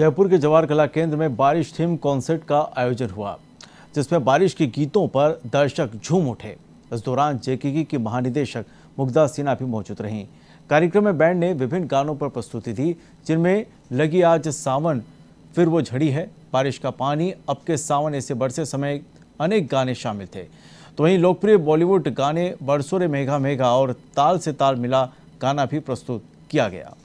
जयपुर के जवाहर कला केंद्र में बारिश थीम कॉन्सर्ट का आयोजन हुआ जिसमें बारिश के गीतों पर दर्शक झूम उठे इस दौरान जेकेकी की महानिदेशक मुग्धा सिन्हा भी मौजूद रहीं कार्यक्रम में बैंड ने विभिन्न गानों पर प्रस्तुति दी जिनमें लगी आज सावन फिर वो झड़ी है बारिश का पानी अब के सावन ऐसे बरसे समय अनेक गाने शामिल थे तो वहीं लोकप्रिय बॉलीवुड गाने बरसोरे मेघा मेघा और ताल से ताल मिला गाना भी प्रस्तुत किया गया